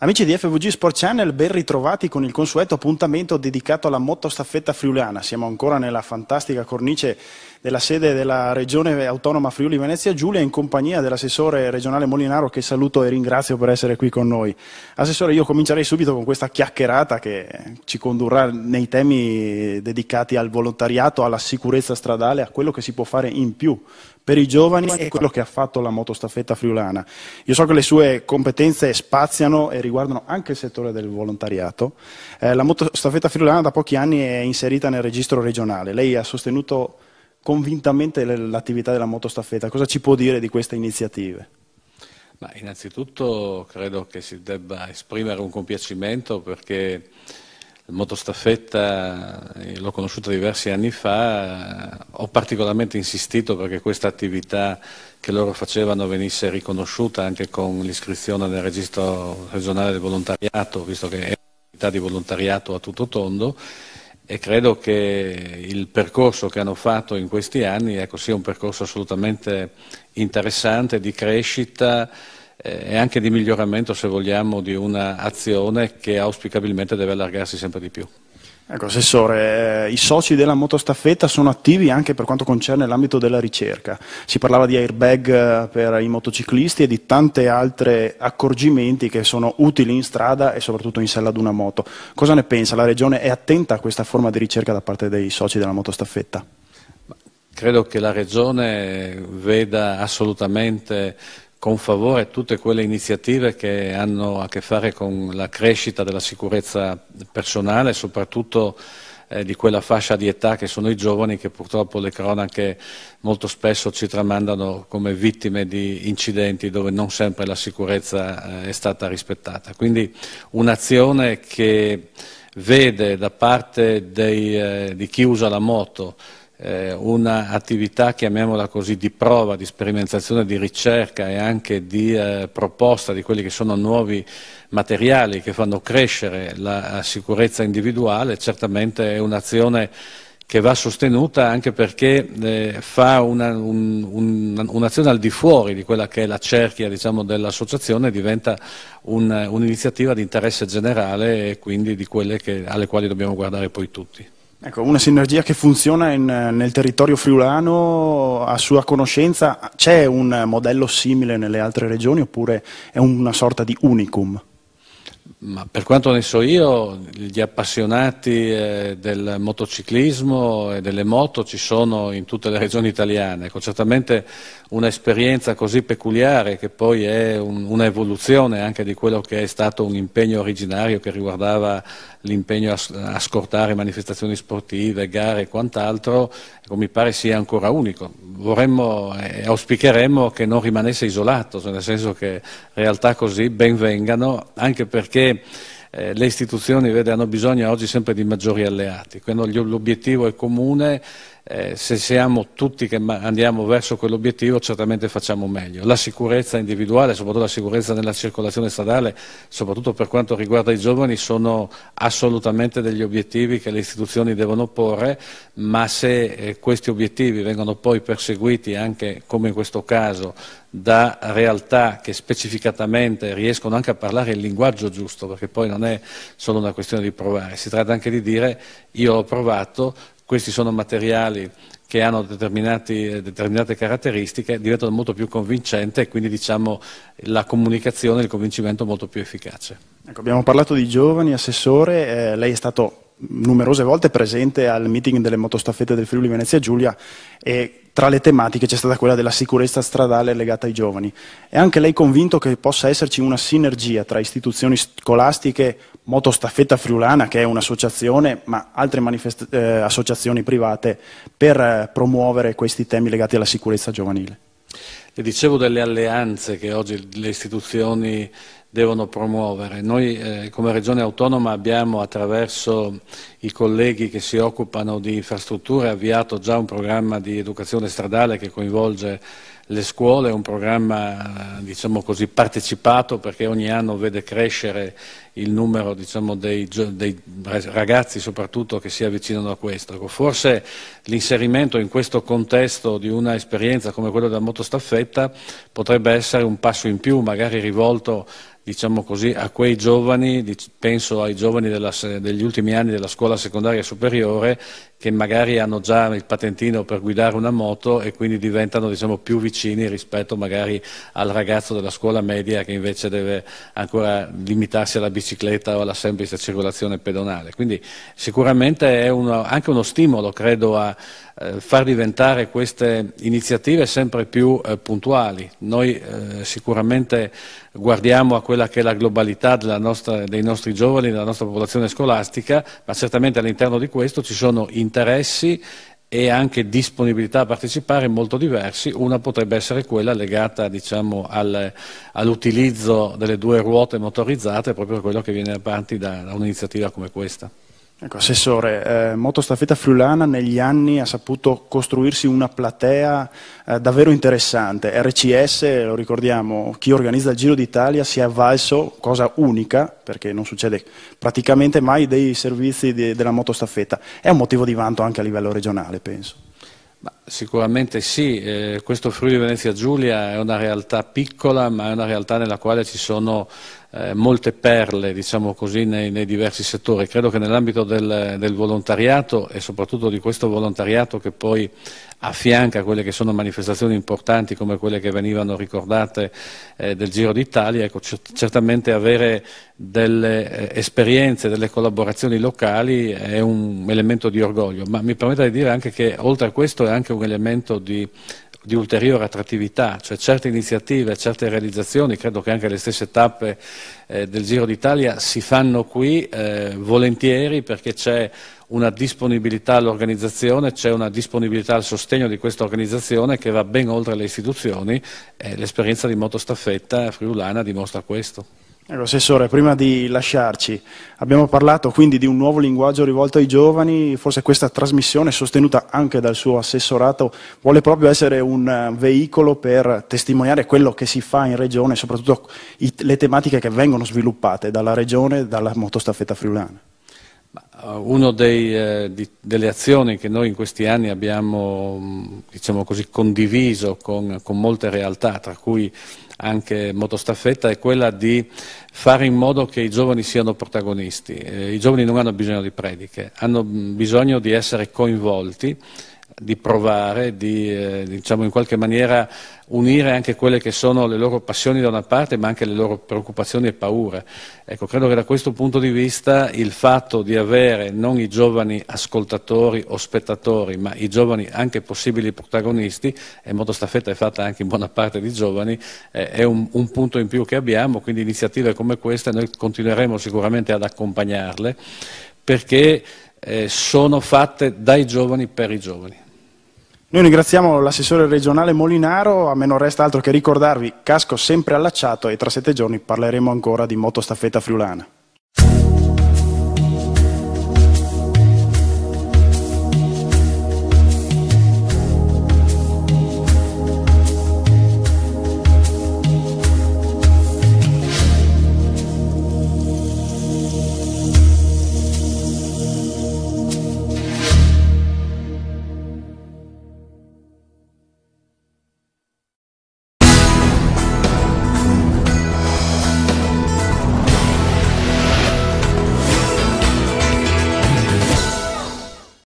Amici di FVG Sport Channel, ben ritrovati con il consueto appuntamento dedicato alla motostaffetta friulana. Siamo ancora nella fantastica cornice della sede della Regione Autonoma Friuli Venezia Giulia in compagnia dell'assessore regionale Molinaro che saluto e ringrazio per essere qui con noi. Assessore, io comincerei subito con questa chiacchierata che ci condurrà nei temi dedicati al volontariato, alla sicurezza stradale, a quello che si può fare in più per i giovani è quello che ha fatto la motostaffetta friulana. Io so che le sue competenze spaziano e riguardano anche il settore del volontariato. Eh, la motostaffetta friulana da pochi anni è inserita nel registro regionale. Lei ha sostenuto convintamente l'attività della motostaffetta. Cosa ci può dire di queste iniziative? Ma innanzitutto credo che si debba esprimere un compiacimento perché motostaffetta eh, l'ho conosciuta diversi anni fa, eh, ho particolarmente insistito perché questa attività che loro facevano venisse riconosciuta anche con l'iscrizione nel registro regionale del volontariato, visto che è un'attività di volontariato a tutto tondo e credo che il percorso che hanno fatto in questi anni ecco, sia un percorso assolutamente interessante di crescita eh, e anche di miglioramento, se vogliamo, di un'azione che auspicabilmente deve allargarsi sempre di più. Ecco, Assessore, eh, i soci della motostaffetta sono attivi anche per quanto concerne l'ambito della ricerca. Si parlava di airbag eh, per i motociclisti e di tante altre accorgimenti che sono utili in strada e soprattutto in sella ad una moto. Cosa ne pensa? La Regione è attenta a questa forma di ricerca da parte dei soci della motostaffetta? Credo che la Regione veda assolutamente con favore tutte quelle iniziative che hanno a che fare con la crescita della sicurezza personale, soprattutto eh, di quella fascia di età che sono i giovani che purtroppo le cronache molto spesso ci tramandano come vittime di incidenti dove non sempre la sicurezza eh, è stata rispettata. Quindi un'azione che vede da parte dei, eh, di chi usa la moto eh, un'attività, chiamiamola così, di prova, di sperimentazione, di ricerca e anche di eh, proposta di quelli che sono nuovi materiali che fanno crescere la sicurezza individuale, certamente è un'azione che va sostenuta anche perché eh, fa un'azione un, un, un al di fuori di quella che è la cerchia diciamo, dell'associazione, diventa un'iniziativa di interesse generale e quindi di quelle che, alle quali dobbiamo guardare poi tutti. Ecco, una sinergia che funziona in, nel territorio friulano, a sua conoscenza, c'è un modello simile nelle altre regioni oppure è una sorta di unicum? Ma per quanto ne so io, gli appassionati eh, del motociclismo e delle moto ci sono in tutte le regioni italiane. Ecco, certamente un'esperienza così peculiare che poi è un, un'evoluzione anche di quello che è stato un impegno originario che riguardava l'impegno a, a scortare manifestazioni sportive, gare e quant'altro, ecco, mi pare sia ancora unico. Vorremmo e eh, auspicheremmo che non rimanesse isolato, cioè nel senso che realtà così ben vengano, anche perché perché eh, le istituzioni vede, hanno bisogno oggi sempre di maggiori alleati, quindi l'obiettivo è comune eh, se siamo tutti che andiamo verso quell'obiettivo certamente facciamo meglio. La sicurezza individuale, soprattutto la sicurezza nella circolazione stradale, soprattutto per quanto riguarda i giovani, sono assolutamente degli obiettivi che le istituzioni devono porre, ma se eh, questi obiettivi vengono poi perseguiti anche, come in questo caso, da realtà che specificatamente riescono anche a parlare il linguaggio giusto, perché poi non è solo una questione di provare, si tratta anche di dire io ho provato, questi sono materiali che hanno determinate caratteristiche, diventano molto più convincente e quindi diciamo, la comunicazione e il convincimento molto più efficace. Ecco, abbiamo parlato di giovani, assessore, eh, lei è stato numerose volte presente al meeting delle motostaffette del Friuli Venezia Giulia e tra le tematiche c'è stata quella della sicurezza stradale legata ai giovani. È anche lei convinto che possa esserci una sinergia tra istituzioni scolastiche, Motostaffetta Friulana, che è un'associazione, ma altre eh, associazioni private, per eh, promuovere questi temi legati alla sicurezza giovanile? Le dicevo delle alleanze che oggi le istituzioni devono promuovere. Noi eh, come Regione Autonoma abbiamo attraverso i colleghi che si occupano di infrastrutture avviato già un programma di educazione stradale che coinvolge le scuole, un programma diciamo così, partecipato perché ogni anno vede crescere il numero diciamo, dei, dei, ragazzi soprattutto che si avvicinano a questo. Ecco, forse l'inserimento in questo contesto di una esperienza come quella della motostaffetta potrebbe essere un passo in più, magari rivolto diciamo così, a quei giovani, penso ai giovani della, degli ultimi anni della scuola secondaria superiore, che magari hanno già il patentino per guidare una moto e quindi diventano diciamo, più vicini rispetto magari al ragazzo della scuola media che invece deve ancora limitarsi alla bicicletta bicicletta o alla semplice circolazione pedonale. Quindi sicuramente è uno, anche uno stimolo, credo, a eh, far diventare queste iniziative sempre più eh, puntuali. Noi eh, sicuramente guardiamo a quella che è la globalità nostra, dei nostri giovani, della nostra popolazione scolastica, ma certamente all'interno di questo ci sono interessi e anche disponibilità a partecipare molto diversi, una potrebbe essere quella legata diciamo, al, all'utilizzo delle due ruote motorizzate, proprio quello che viene avanti da, da un'iniziativa come questa. Ecco, Assessore, eh, Motostaffetta Friulana negli anni ha saputo costruirsi una platea eh, davvero interessante. RCS, lo ricordiamo, chi organizza il Giro d'Italia si è avvalso, cosa unica, perché non succede praticamente mai, dei servizi de della motostaffetta. È un motivo di vanto anche a livello regionale, penso. Ma sicuramente sì, eh, questo Friuli Venezia Giulia è una realtà piccola, ma è una realtà nella quale ci sono eh, molte perle diciamo così, nei, nei, diversi settori. Credo che nell'ambito del, del, volontariato e soprattutto di questo volontariato che poi affianca quelle che sono manifestazioni importanti come quelle che venivano ricordate eh, del Giro d'Italia, ecco, certamente avere delle eh, esperienze, delle collaborazioni locali è un elemento di orgoglio, ma mi permetta di dire anche che oltre a questo è anche un elemento di di ulteriore attrattività, cioè certe iniziative, certe realizzazioni, credo che anche le stesse tappe eh, del Giro d'Italia si fanno qui eh, volentieri perché c'è una disponibilità all'organizzazione, c'è una disponibilità al sostegno di questa organizzazione che va ben oltre le istituzioni e l'esperienza di motostaffetta friulana dimostra questo. Ecco, Assessore, prima di lasciarci, abbiamo parlato quindi di un nuovo linguaggio rivolto ai giovani, forse questa trasmissione, sostenuta anche dal suo assessorato, vuole proprio essere un eh, veicolo per testimoniare quello che si fa in regione, soprattutto le tematiche che vengono sviluppate dalla regione e dalla motostaffetta friulana. Eh, Una eh, delle azioni che noi in questi anni abbiamo mm, diciamo così, condiviso con, con, molte realtà, tra cui anche Motostaffetta, è quella di fare in modo che i giovani siano protagonisti. Eh, I giovani non hanno bisogno di prediche, hanno mm, bisogno di essere coinvolti di provare, di eh, diciamo in qualche maniera unire anche quelle che sono le loro passioni da una parte, ma anche le loro preoccupazioni e paure. Ecco, credo che da questo punto di vista il fatto di avere non i giovani ascoltatori o spettatori, ma i giovani anche possibili protagonisti, e Staffetta è fatta anche in buona parte di giovani, eh, è un, un punto in più che abbiamo, quindi iniziative come queste noi continueremo sicuramente ad accompagnarle, perché eh, sono fatte dai giovani per i giovani. Noi ringraziamo l'assessore regionale Molinaro, a me non resta altro che ricordarvi casco sempre allacciato e tra sette giorni parleremo ancora di motostaffetta friulana.